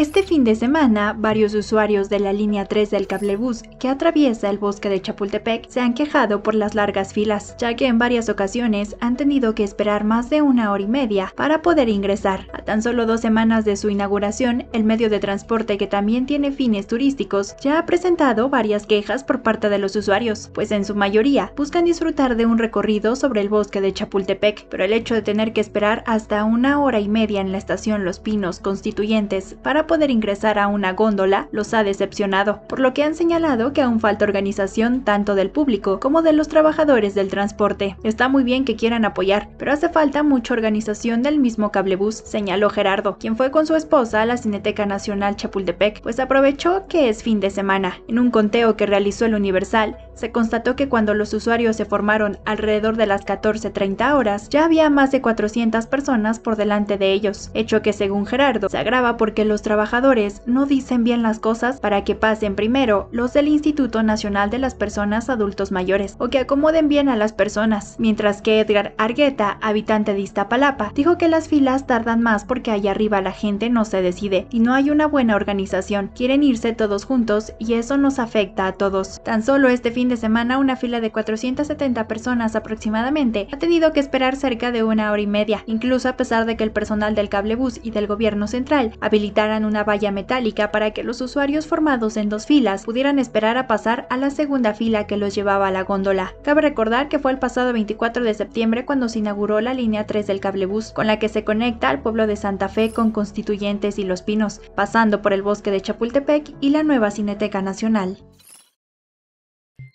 Este fin de semana, varios usuarios de la línea 3 del cablebús que atraviesa el bosque de Chapultepec se han quejado por las largas filas, ya que en varias ocasiones han tenido que esperar más de una hora y media para poder ingresar. A tan solo dos semanas de su inauguración, el medio de transporte que también tiene fines turísticos ya ha presentado varias quejas por parte de los usuarios, pues en su mayoría buscan disfrutar de un recorrido sobre el bosque de Chapultepec, pero el hecho de tener que esperar hasta una hora y media en la estación Los Pinos Constituyentes para poder ingresar a una góndola los ha decepcionado, por lo que han señalado que aún falta organización tanto del público como de los trabajadores del transporte. Está muy bien que quieran apoyar, pero hace falta mucha organización del mismo cablebús, señaló Gerardo, quien fue con su esposa a la Cineteca Nacional Chapultepec, pues aprovechó que es fin de semana. En un conteo que realizó el Universal, se constató que cuando los usuarios se formaron alrededor de las 14.30 horas, ya había más de 400 personas por delante de ellos, hecho que según Gerardo se agrava porque los trabajadores no dicen bien las cosas para que pasen primero los del Instituto Nacional de las Personas Adultos Mayores o que acomoden bien a las personas, mientras que Edgar Argueta, habitante de Iztapalapa, dijo que las filas tardan más porque allá arriba la gente no se decide y no hay una buena organización, quieren irse todos juntos y eso nos afecta a todos. Tan solo este fin de semana, una fila de 470 personas aproximadamente ha tenido que esperar cerca de una hora y media, incluso a pesar de que el personal del cablebús y del gobierno central habilitaran una valla metálica para que los usuarios formados en dos filas pudieran esperar a pasar a la segunda fila que los llevaba a la góndola. Cabe recordar que fue el pasado 24 de septiembre cuando se inauguró la línea 3 del cablebús, con la que se conecta al pueblo de Santa Fe con Constituyentes y Los Pinos, pasando por el bosque de Chapultepec y la nueva Cineteca Nacional.